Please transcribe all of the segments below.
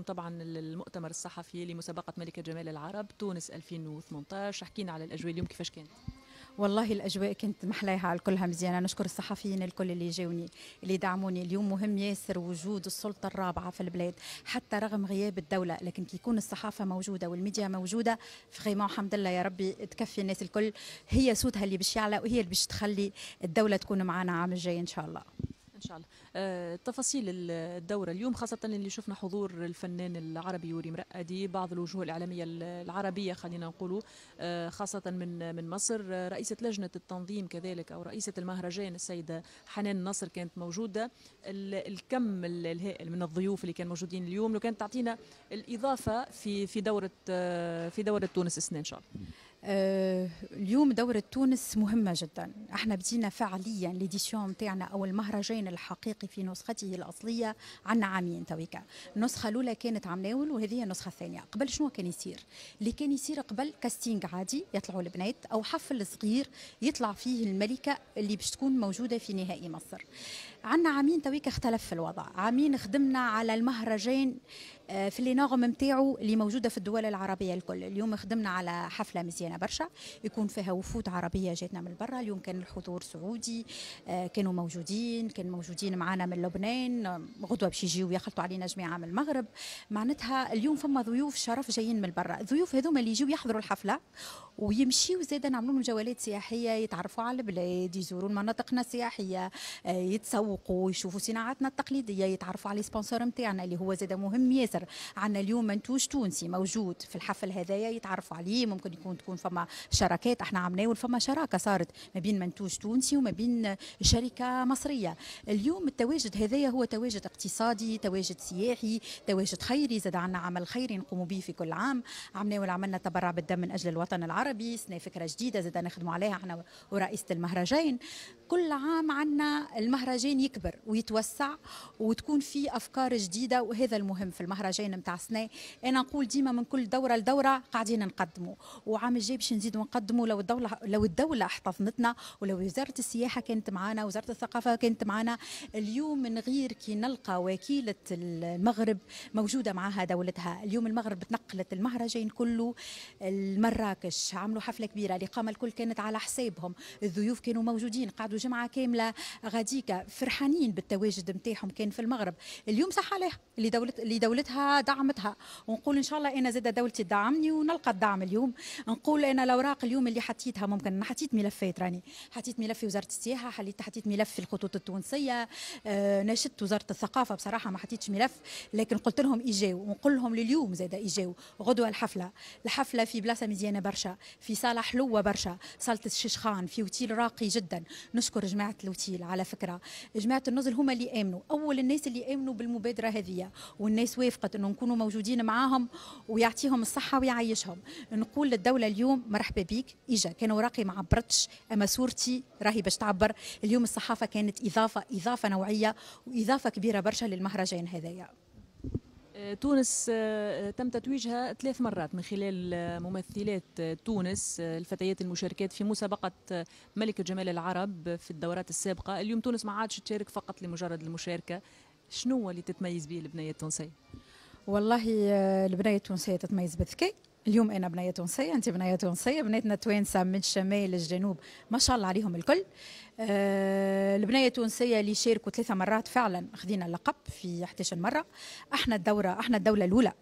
اليوم طبعا المؤتمر الصحفي لمسابقه ملكه جمال العرب تونس 2018 حكينا على الاجواء اليوم كيفاش كانت والله الاجواء كانت محلاها على كلها مزيانه نشكر الصحفيين الكل اللي جاوني اللي دعموني اليوم مهم ياسر وجود السلطه الرابعه في البلاد حتى رغم غياب الدوله لكن كي يكون الصحافه موجوده والميديا موجوده فريمون الحمد لله يا ربي تكفي الناس الكل هي صوتها اللي باش يعلى وهي اللي باش تخلي الدوله تكون معنا عام الجاي ان شاء الله ان شاء الله آه، تفاصيل الدوره اليوم خاصه اللي شفنا حضور الفنان العربي يوري مرقدي بعض الوجوه الاعلاميه العربيه خلينا نقولوا آه، خاصه من من مصر آه، رئيسه لجنه التنظيم كذلك او رئيسه المهرجان السيده حنان نصر كانت موجوده الكم الهائل من الضيوف اللي كانوا موجودين اليوم لو كانت تعطينا الاضافه في في دوره في دوره تونس السنه ان شاء الله آه، اليوم دورة تونس مهمة جدا احنا بدينا فعليا ليديسيون تاعنا او المهرجان الحقيقي في نسخته الاصلية عنا عامين تويكا النسخة الاولى كانت ناول وهذه النسخة الثانية قبل شنو كان يصير اللي كان يصير قبل كاستينغ عادي يطلعوا البنات او حفل صغير يطلع فيه الملكة اللي باش تكون موجودة في نهائي مصر عنا عامين تويكا اختلف الوضع عامين خدمنا على المهرجان آه، في نغم نتاعو اللي موجوده في الدول العربيه الكل اليوم خدمنا على حفله مزيانه برشا يكون فيها وفود عربيه جاتنا من برا اليوم كان الحضور سعودي آه، كانوا موجودين كان موجودين معنا من لبنان غدوه باش يجيو يخلطوا علينا جماعه من المغرب معناتها اليوم فما ضيوف شرف جايين من برا الضيوف هذوما اللي يجيو يحضروا الحفله ويمشيوا زاده نعملوا لهم جولات سياحيه يتعرفوا على البلاد يزوروا مناطقنا السياحيه آه، يتسوقوا يشوفوا صناعاتنا التقليديه يتعرفوا على سبونسور نتاعنا اللي هو زاده مهم ياسر اكثر عندنا اليوم منتوج تونسي موجود في الحفل هذايا يتعرفوا عليه ممكن يكون تكون فما شراكات احنا عملناه فما شراكه صارت ما بين منتوج تونسي وما بين شركه مصريه اليوم التواجد هذايا هو تواجد اقتصادي تواجد سياحي تواجد خيري زاد عندنا عمل خيري نقوموا به في كل عام عملناه وعملنا تبرع بالدم من اجل الوطن العربي سنه فكره جديده زاد نخدموا عليها احنا ورئيسه المهرجان كل عام عندنا المهرجان يكبر ويتوسع وتكون فيه افكار جديده وهذا المهم في المهرجان المهرجان نتاع السنه انا نقول ديما من كل دوره لدوره قاعدين نقدموا وعام الجاي باش نزيدوا نقدموا لو الدوله لو الدوله احتضنتنا ولو وزاره السياحه كانت معنا وزاره الثقافه كانت معنا اليوم من غير كي نلقى وكيله المغرب موجوده معها دولتها اليوم المغرب تنقلت المهرجان كله لمراكش عملوا حفله كبيره الاقامه الكل كانت على حسابهم الضيوف كانوا موجودين قعدوا جمعه كامله غاديكا فرحانين بالتواجد نتاعهم كان في المغرب اليوم صح عليه اللي دولتها دعمتها دعمتها ونقول ان شاء الله انا زاد دولتي تدعمني ونلقى الدعم اليوم نقول انا الاوراق اليوم اللي حطيتها ممكن انا حطيت ملفات راني حطيت ملف في وزاره السياحه حليت حطيت ملف في الخطوط التونسيه آه، ناشدت وزاره الثقافه بصراحه ما حطيتش ملف لكن قلت لهم اجاو ونقول لهم لليوم زاد اجاو غدوه الحفله الحفله في بلاصه مزيانه برشا في صاله حلوه برشا صاله الشيشخان في اوتيل راقي جدا نشكر جماعه الاوتيل على فكره جماعه النزل هما اللي امنوا اول الناس اللي امنوا بالمبادره هذه والناس وافقوا رفقة أنه نكونوا موجودين معاهم ويعطيهم الصحة ويعيشهم نقول للدولة اليوم مرحبا بيك إجا كان اوراقي ما عبرتش أما صورتي راهي باش تعبر اليوم الصحافة كانت إضافة إضافة نوعية وإضافة كبيرة برشا للمهرجان هذايا آه، تونس آه، تم تتويجها ثلاث مرات من خلال آه، ممثلات تونس الفتيات المشاركات في مسابقة ملكة جمال العرب في الدورات السابقة اليوم تونس ما عادش تشارك فقط لمجرد المشاركة شنو اللي تتميز به البنية التونسية؟ والله آه، البنيه التونسيه تتميز بالذكاء اليوم انا بنيه تونسيه انت بنيه تونسيه بناتنا توانسه من الشمال للجنوب ما شاء الله عليهم الكل آه البنيه التونسيه اللي شاركوا ثلاثه مرات فعلا خذينا اللقب في 11 مره احنا الدوره احنا الدوله الاولى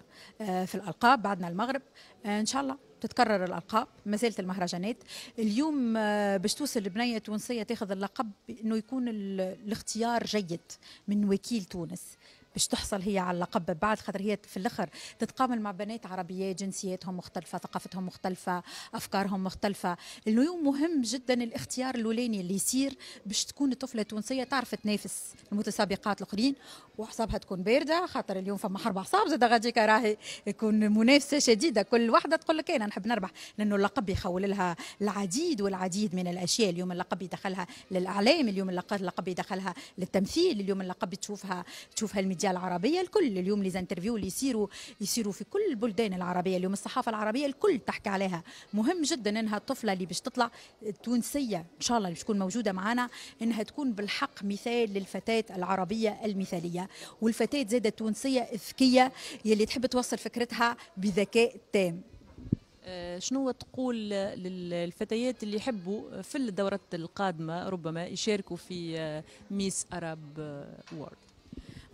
آه في الالقاب بعدنا المغرب آه ان شاء الله تتكرر الالقاب ما زالت المهرجانات اليوم آه، باش توصل البنيه التونسيه تاخذ اللقب انه يكون الاختيار جيد من وكيل تونس باش تحصل هي على اللقب بعد خاطر هي في الاخر تتقامل مع بنات عربيات جنسياتهم مختلفه ثقافتهم مختلفه افكارهم مختلفه اليوم مهم جدا الاختيار الاولاني اللي يصير باش تكون الطفله التونسيه تعرف تنافس المتسابقات الاخرين واعصابها تكون بارده خاطر اليوم فما حرب اعصاب زاد غاديك راهي يكون منافسه شديده كل واحده تقول لك انا نحب نربح لانه اللقب يخول لها العديد والعديد من الاشياء اليوم اللقب يدخلها للاعلام اليوم اللقب يدخلها للتمثيل اليوم اللقب تشوفها تشوفها الميديا العربيه الكل اليوم لي زانترفيو اللي يصيروا يصيروا في كل البلدان العربيه اليوم الصحافه العربيه الكل تحكي عليها مهم جدا انها الطفله اللي باش تطلع التونسيه ان شاء الله اللي باش تكون موجوده معنا انها تكون بالحق مثال للفتاه العربيه المثاليه والفتاه زاده التونسيه الذكيه يلي تحب توصل فكرتها بذكاء تام آه، شنو تقول للفتيات اللي يحبوا في الدورات القادمة ربما يشاركوا في آه، ميس أراب وورد آه،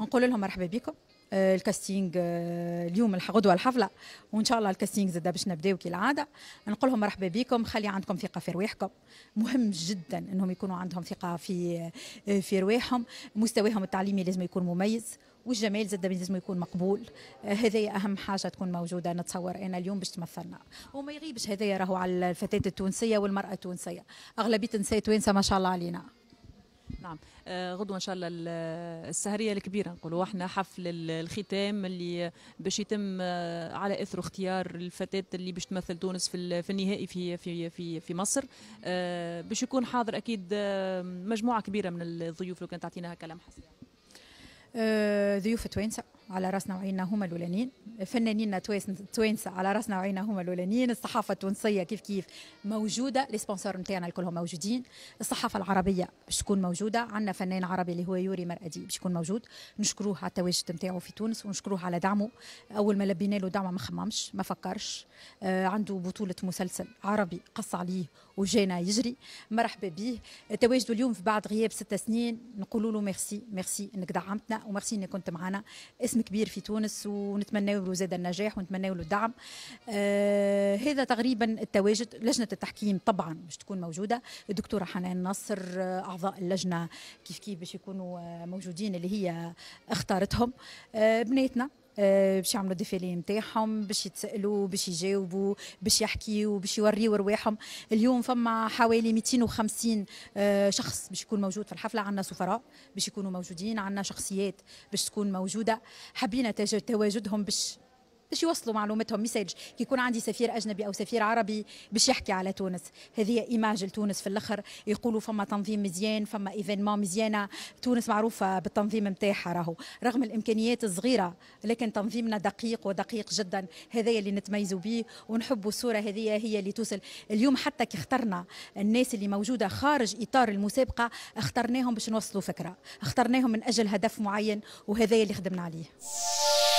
نقول لهم مرحبا بكم آه، الكاستينغ آه، اليوم غدوه الحفله وان شاء الله الكاستينغ زاد باش نبداو كي العاده نقول لهم مرحبا بكم خلي عندكم ثقه في رواحكم مهم جدا انهم يكونوا عندهم ثقه في آه، في رواحهم مستواهم التعليمي لازم يكون مميز والجمال زاد لازم يكون مقبول هذايا اهم حاجه تكون موجوده نتصور انا اليوم باش تمثلنا وما يغيبش هذايا راهو على الفتاه التونسيه والمراه التونسيه اغلبيه النساء توانسة ما شاء الله علينا نعم آه غدوه ان شاء الله السهريه الكبيره نقولوا احنا حفل الختام اللي باش يتم آه، على اثره اختيار الفتاه اللي باش تمثل تونس في النهائي في في في في مصر آه باش يكون حاضر اكيد آه، مجموعه كبيره من الضيوف لو كان تعطينا هكا لمحه آه، ضيوف التوانسه على راسنا وعيننا هما الاولانيين فنانين توانسه على راسنا وعيننا هما الاولانيين الصحافه التونسيه كيف كيف موجوده لي سبونسور نتاعنا الكلهم موجودين الصحافه العربيه باش تكون موجوده عندنا فنان عربي اللي هو يوري مرأدي باش يكون موجود نشكروه على التواجد نتاعو في تونس ونشكروه على دعمه اول ما لبينا له دعمه ما خممش ما فكرش آه عنده بطوله مسلسل عربي قص عليه وجانا يجري مرحبا به تواجده اليوم في بعد غياب ست سنين نقولوا له ميرسي ميرسي انك دعمتنا وميرسي انك كنت معنا اسم كبير في تونس ونتمنى له زاد النجاح ونتمنى له الدعم آه هذا تقريبا التواجد لجنه التحكيم طبعا باش تكون موجوده الدكتوره حنان نصر آه، اعضاء اللجنه كيف كيف باش يكونوا آه، موجودين اللي هي اختارتهم آه بناتنا آه، باش يعملوا ديفيلي نتاعهم باش يتسالوا باش يجاوبوا باش يحكيوا باش يوريوا رواحهم اليوم فما حوالي 250 آه، شخص باش يكون موجود في الحفله عندنا سفراء باش يكونوا موجودين عندنا شخصيات باش تكون موجوده حبينا تواجدهم باش باش يوصلوا معلومتهم ميساج كي يكون عندي سفير اجنبي او سفير عربي باش يحكي على تونس هذه ايماج لتونس في الاخر يقولوا فما تنظيم مزيان فما ايفينمون مزيانه تونس معروفه بالتنظيم نتاعها راهو رغم الامكانيات الصغيره لكن تنظيمنا دقيق ودقيق جدا هذا اللي نتميزوا به ونحبوا الصوره هذه هي اللي توصل اليوم حتى كي اخترنا الناس اللي موجوده خارج اطار المسابقه اخترناهم باش نوصلوا فكره اخترناهم من اجل هدف معين وهذا اللي خدمنا عليه